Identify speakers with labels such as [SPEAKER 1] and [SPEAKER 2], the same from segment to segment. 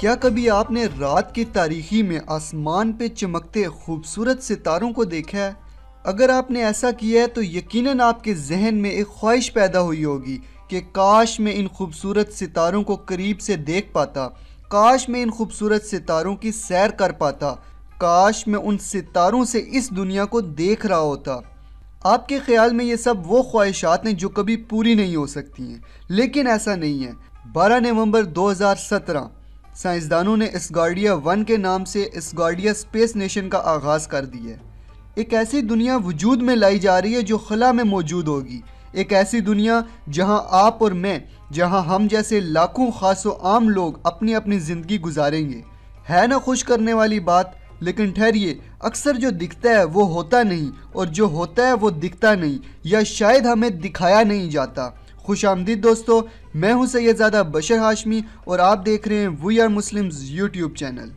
[SPEAKER 1] کیا کبھی آپ نے رات کی تاریخی میں آسمان پہ چمکتے خوبصورت ستاروں کو دیکھا ہے اگر آپ نے ایسا کیا ہے تو یقیناً آپ کے ذہن میں ایک خواہش پیدا ہوئی ہوگی کہ کاش میں ان خوبصورت ستاروں کو قریب سے دیکھ پاتا کاش میں ان خوبصورت ستاروں کی سیر کر پاتا کاش میں ان ستاروں سے اس دنیا کو دیکھ رہا ہوتا آپ کے خیال میں یہ سب وہ خواہشات ہیں جو کبھی پوری نہیں ہو سکتی ہیں لیکن ایسا نہیں ہے بارہ نومبر دو ہزار سترہ سائنسدانوں نے اسگارڈیا ون کے نام سے اسگارڈیا اسپیس نیشن کا آغاز کر دی ہے ایک ایسی دنیا وجود میں لائی جا رہی ہے جو خلا میں موجود ہوگی ایک ایسی دنیا جہاں آپ اور میں جہاں ہم جیسے لاکھوں خاص و عام لوگ اپنی اپنی زندگی گزاریں گے ہے نا خوش کرنے والی بات لیکن ٹھہریے اکثر جو دکھتا ہے وہ ہوتا نہیں اور جو ہوتا ہے وہ دکھتا نہیں یا شاید ہمیں دکھایا نہیں جاتا خوش آمدید دوستو میں ہوں سیدزادہ بشر ہاشمی اور آپ دیکھ رہے ہیں we are Muslims YouTube channel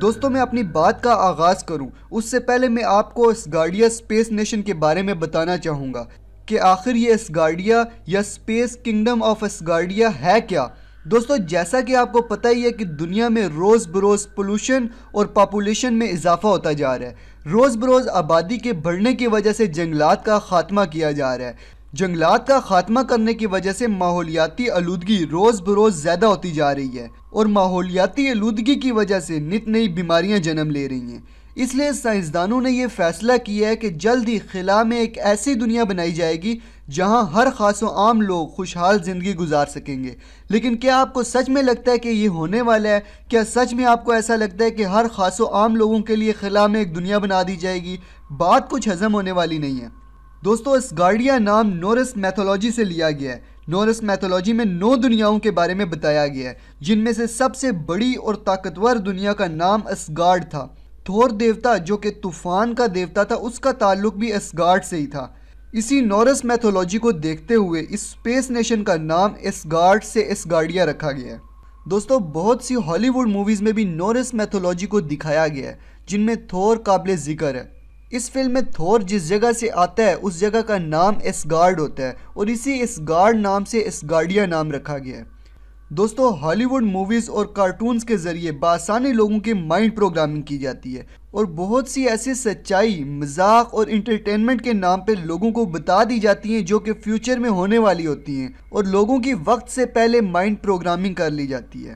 [SPEAKER 1] دوستوں میں اپنی بات کا آغاز کروں اس سے پہلے میں آپ کو اس گارڈیا اسپیس نیشن کے بارے میں بتانا چاہوں گا کہ آخر یہ اسگارڈیا یا اسپیس کنگڈم آف اسگارڈیا ہے کیا دوستو جیسا کہ آپ کو پتہ ہی ہے کہ دنیا میں روز بروز پولوشن اور پاپولیشن میں اضافہ ہوتا جا رہا ہے روز بروز آبادی کے بڑھنے کی وجہ سے جنگلات کا خاتمہ کیا جا رہا ہے جنگلات کا خاتمہ کرنے کی وجہ سے ماحولیاتی آلودگی روز بروز زیادہ ہوتی جا رہی ہے اور ماحولیاتی آلودگی کی وجہ سے نت نئی بیماریاں جنم لے رہی ہیں اس لیے سائنسدانوں نے یہ فیصلہ کیا ہے کہ جلد ہی خلا میں ایک ایسی دنیا بنائی جائے گی جہاں ہر خاص و عام لوگ خوشحال زندگی گزار سکیں گے لیکن کیا آپ کو سچ میں لگتا ہے کہ یہ ہونے والا ہے کیا سچ میں آپ کو ایسا لگتا ہے کہ ہر خاص و عام لوگوں کے لیے خلا میں ایک دنیا بنا دی جائے گی بات کچھ ہضم ہونے والی نہیں ہے دوستو اس گارڈیا نام نورس میتھولوجی سے لیا گیا ہے نورس میتھولوجی میں نو دنیاؤں کے بارے میں بتایا گیا ہے جن میں سے سب سے بڑی اور طاقتور دنیا کا نام اسگارڈ گارڈ تھا تھور دیوتا جو کہ طوفان کا دیوتا تھا اس کا تعلق بھی اسگارڈ گارڈ سے ہی تھا اسی نورس میتھولوجی کو دیکھتے ہوئے اس اسپیس نیشن کا نام اسگارڈ گارڈ سے اسگارڈیا رکھا گیا ہے دوستو بہت سی ہالی ووڈ موویز میں بھی نورس میتھولوجی کو دکھایا گیا ہے جن میں تھور قابل ذکر ہے اس فلم میں تھور جس جگہ سے آتا ہے اس جگہ کا نام اس گارڈ ہوتا ہے اور اسی اس گارڈ نام سے اس گارڈیا نام رکھا گیا ہے دوستو ہالی ووڈ موویز اور کارٹونز کے ذریعے بآسانی لوگوں کے مائنڈ پروگرامنگ کی جاتی ہے اور بہت سی ایسی سچائی مزاق اور انٹرٹینمنٹ کے نام پہ لوگوں کو بتا دی جاتی ہیں جو کہ فیوچر میں ہونے والی ہوتی ہیں اور لوگوں کی وقت سے پہلے مائنڈ پروگرامنگ کر لی جاتی ہے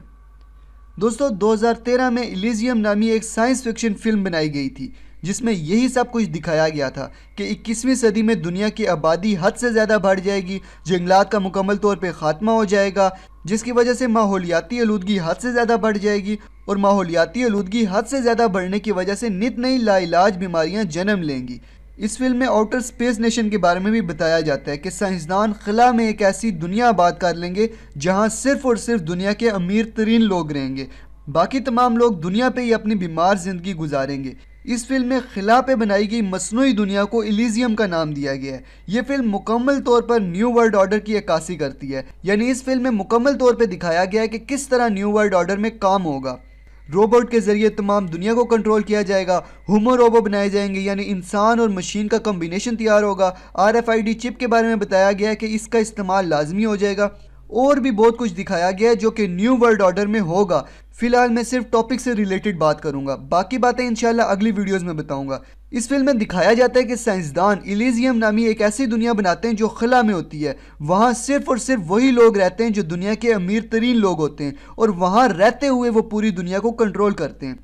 [SPEAKER 1] دوستو دو ہزار تیرہ میں الیزیم نامی ایک سائنس فکشن فلم بنائی گئی تھی جس میں یہی سب کچھ دکھایا گیا تھا کہ اکیسویں صدی میں دنیا کی آبادی حد سے زیادہ بڑھ جائے گی جنگلات کا مکمل طور پہ خاتمہ ہو جائے گا جس کی وجہ سے ماحولیاتی آلودگی حد سے زیادہ بڑھ جائے گی اور ماحولیاتی آلودگی حد سے زیادہ بڑھنے کی وجہ سے نت نئی لا علاج بیماریاں جنم لیں گی اس فلم میں آؤٹر سپیس نیشن کے بارے میں بھی بتایا جاتا ہے کہ سائنسدان خلا میں ایک ایسی دنیا آباد کر لیں گے جہاں صرف اور صرف دنیا کے امیر ترین لوگ رہیں گے باقی تمام لوگ دنیا پہ ہی اپنی بیمار زندگی گزاریں گے اس فلم میں خلا پہ بنائی گئی مصنوعی دنیا کو الیزیم کا نام دیا گیا ہے یہ فلم مکمل طور پر نیو ورلڈ آرڈر کی اکاسی کرتی ہے یعنی اس فلم میں مکمل طور پہ دکھایا گیا ہے کہ کس طرح نیو ورلڈ آرڈر میں کام ہوگا روبوٹ کے ذریعے تمام دنیا کو کنٹرول کیا جائے گا ہومو روبو بنائے جائیں گے یعنی انسان اور مشین کا کمبینیشن تیار ہوگا آر ایف آئی ڈی چپ کے بارے میں بتایا گیا ہے کہ اس کا استعمال لازمی ہو جائے گا اور بھی بہت کچھ دکھایا گیا ہے جو کہ نیو ورلڈ آرڈر میں ہوگا فی الحال میں صرف ٹاپک سے ریلیٹڈ بات کروں گا باقی باتیں انشاءاللہ اگلی ویڈیوز میں بتاؤں گا اس فلم میں دکھایا جاتا ہے کہ سائنسدان ایلیزیم نامی ایک ایسی دنیا بناتے ہیں جو خلا میں ہوتی ہے وہاں صرف اور صرف وہی لوگ رہتے ہیں جو دنیا کے امیر ترین لوگ ہوتے ہیں اور وہاں رہتے ہوئے وہ پوری دنیا کو کنٹرول کرتے ہیں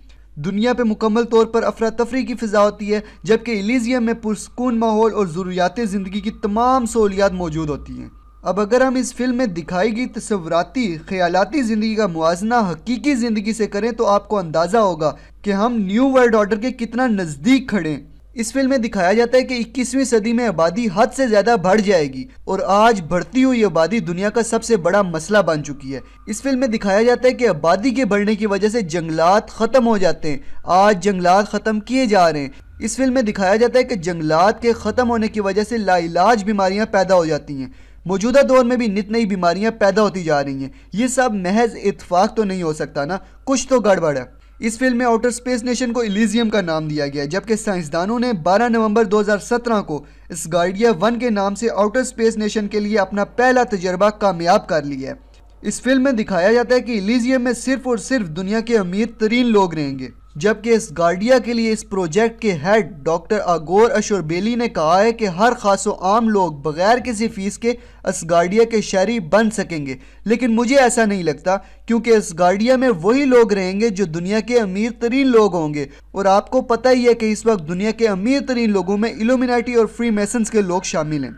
[SPEAKER 1] دنیا پہ مکمل طور پر افراتفری کی فضا ہوتی ہے جبکہ ایلیزیم میں پرسکون ماحول اور ضروریات زندگی کی تمام سہولیات موجود ہوتی ہیں اب اگر ہم اس فلم میں دکھائی گئی تصوراتی خیالاتی زندگی کا موازنہ حقیقی زندگی سے کریں تو آپ کو اندازہ ہوگا کہ ہم نیو ورلڈ آرڈر کے کتنا نزدیک کھڑے ہیں اس فلم میں دکھایا جاتا ہے کہ اکیسویں صدی میں آبادی حد سے زیادہ بڑھ جائے گی اور آج بڑھتی ہوئی آبادی دنیا کا سب سے بڑا مسئلہ بن چکی ہے اس فلم میں دکھایا جاتا ہے کہ آبادی کے بڑھنے کی وجہ سے جنگلات ختم ہو جاتے ہیں آج جنگلات ختم کیے جا رہے ہیں اس فلم میں دکھایا جاتا ہے کہ جنگلات کے ختم ہونے کی وجہ سے لا علاج بیماریاں پیدا ہو جاتی ہیں موجودہ دور میں بھی نت نئی بیماریاں پیدا ہوتی جا رہی ہیں یہ سب محض اتفاق تو نہیں ہو سکتا نا کچھ تو گڑبڑ ہے اس فلم میں آؤٹر اسپیس نیشن کو الیزیم کا نام دیا گیا ہے جبکہ سائنسدانوں نے بارہ نومبر دو ہزار سترہ کو اس گارڈیا ون کے نام سے آؤٹر اسپیس نیشن کے لیے اپنا پہلا تجربہ کامیاب کر لیا ہے اس فلم میں دکھایا جاتا ہے کہ الیزیم میں صرف اور صرف دنیا کے امیر ترین لوگ رہیں گے جبکہ اس گارڈیا کے لیے اس پروجیکٹ کے head doctor Igor Ashurbeyli نے کہا ہے کہ ہر خاص و عام لوگ بغیر کسی فیس کے اس گارڈیا کے شہری بن سکیں گے لیکن مجھے ایسا نہیں لگتا کیونکہ اس گارڈیا میں وہی لوگ رہیں گے جو دنیا کے امیر ترین لوگ ہوں گے اور آپ کو پتہ ہی ہے کہ اس وقت دنیا کے امیر ترین لوگوں میں الومینیٹی اور فری میسنز کے لوگ شامل ہیں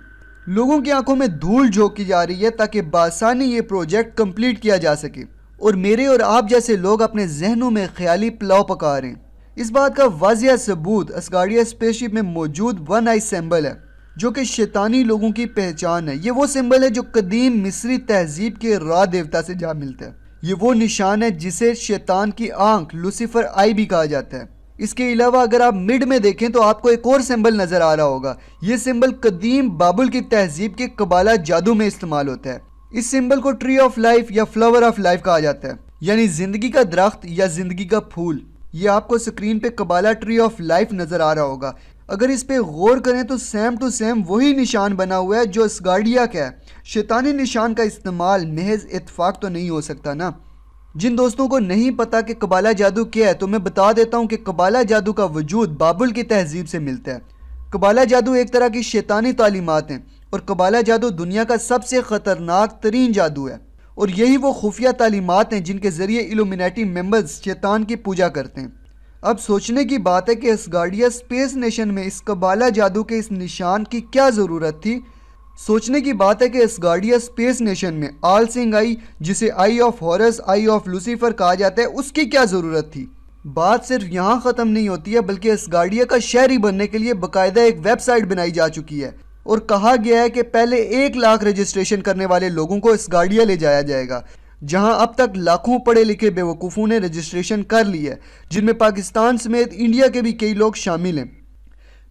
[SPEAKER 1] لوگوں کی آنکھوں میں دھول جھوکی جا رہی ہے تاکہ بآسانی یہ پروجیکٹ کمپلیٹ کیا جا سکے اور میرے اور آپ جیسے لوگ اپنے ذہنوں میں خیالی پلاؤ پکا رہے ہیں اس بات کا واضح ثبوت اسپیس شپ میں موجود ون آئی سیمبل ہے جو کہ شیطانی لوگوں کی پہچان ہے یہ وہ سمبل ہے جو قدیم مصری تہذیب کے را دیوتا سے جا ملتا ہے یہ وہ نشان ہے جسے شیطان کی آنکھ لوسیفر آئی بھی کہا جاتا ہے اس کے علاوہ اگر آپ مڈ میں دیکھیں تو آپ کو ایک اور سمبل نظر آ رہا ہوگا یہ سمبل قدیم بابل کی تہذیب کے قبالہ جادو میں استعمال ہوتا ہے اس سمبل کو ٹری آف لائف یا فلاور آف لائف کہا جاتا ہے یعنی زندگی کا درخت یا زندگی کا پھول یہ آپ کو سکرین پہ قبالہ ٹری آف لائف نظر آ رہا ہوگا اگر اس پہ غور کریں تو سیم ٹو سیم وہی نشان بنا ہوا ہے جو اسگارڈیا کا ہے شیطانی نشان کا استعمال محض اتفاق تو نہیں ہو سکتا نا جن دوستوں کو نہیں پتا کہ قبالہ جادو کیا ہے تو میں بتا دیتا ہوں کہ قبالہ جادو کا وجود بابل کی تہذیب سے ملتا ہے قبالہ جادو ایک طرح کی شیطانی تعلیمات ہیں اور قبالہ جادو دنیا کا سب سے خطرناک ترین جادو ہے اور یہی وہ خفیہ تعلیمات ہیں جن کے ذریعے الومینیٹی ممبرز شیطان کی پوجا کرتے ہیں اب سوچنے کی بات ہے کہ اس گارڈیا سپیس نیشن میں اس قبالہ جادو کے اس نشان کی کیا ضرورت تھی سوچنے کی بات ہے کہ اس گارڈیا سپیس نیشن میں آل سنگ آئی جسے eye of Horus eye of Lucifer کہا جاتا ہے اس کی کیا ضرورت تھی بات صرف یہاں ختم نہیں ہوتی ہے بلکہ اس گارڈیا کا شہری بننے کے لیے باقاعدہ ایک ویب سائٹ بنائی جا چکی ہے اور کہا گیا ہے کہ پہلے ایک لاکھ رجسٹریشن کرنے والے لوگوں کو اس گاڑیا لے جایا جائے گا جہاں اب تک لاکھوں پڑھے لکھے بے وقوفوں نے رجسٹریشن کر لی ہے جن میں پاکستان سمیت انڈیا کے بھی کئی لوگ شامل ہیں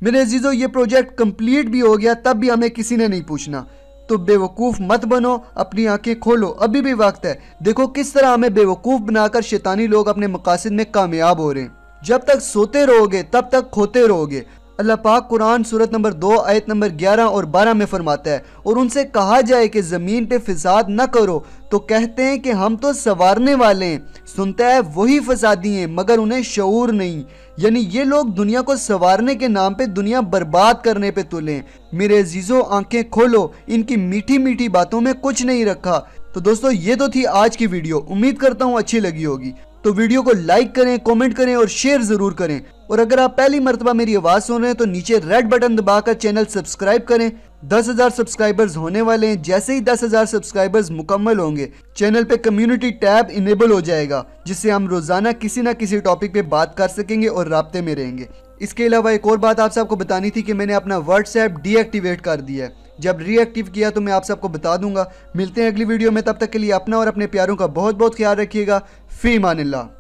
[SPEAKER 1] میرے عزیزو یہ پروجیکٹ کمپلیٹ بھی ہو گیا تب بھی ہمیں کسی نے نہیں پوچھنا تو بے وقوف مت بنو اپنی آنکھیں کھولو ابھی بھی وقت ہے دیکھو کس طرح ہمیں بے وقوف بنا کر شیطانی لوگ اپنے مقاصد میں کامیاب ہو رہے ہیں جب تک سوتے رہو گے تب تک کھوتے رہو گے اللہ پاک قرآن صورت نمبر دو آیت نمبر گیارہ اور بارہ میں فرماتا ہے اور ان سے کہا جائے کہ زمین پہ فساد نہ کرو تو کہتے ہیں کہ ہم تو سوارنے والے ہیں سنتا ہے وہی فسادی ہیں مگر انہیں شعور نہیں یعنی یہ لوگ دنیا کو سوارنے کے نام پہ دنیا برباد کرنے پہ تلیں میرے عزیزوں آنکھیں کھولو ان کی میٹھی میٹھی باتوں میں کچھ نہیں رکھا تو دوستو یہ تو تھی آج کی ویڈیو امید کرتا ہوں اچھی لگی ہوگی تو ویڈیو کو لائک کریں کومنٹ کریں اور شیئر ضرور کریں اور اگر آپ پہلی مرتبہ میری آواز سن رہے ہیں تو نیچے ریڈ بٹن دبا کر چینل سبسکرائب کریں دس ہزار سبسکرائبرز ہونے والے ہیں جیسے ہی دس ہزار سبسکرائبرز مکمل ہوں گے چینل پہ کمیونٹی ٹیب انیبل ہو جائے گا جس سے ہم روزانہ کسی نہ کسی ٹاپک پہ بات کر سکیں گے اور رابطے میں رہیں گے اس کے علاوہ ایک اور بات آپ سب کو بتانی تھی کہ میں نے اپنا واٹس ایپ ڈی ایکٹیویٹ کر دیا ہے جب ری ایکٹیو کیا تو میں آپ سب کو بتا دوں گا ملتے ہیں اگلی ویڈیو میں تب تک کے لیے اپنا اور اپنے پیاروں کا بہت بہت خیال رکھیے گا فی مان اللہ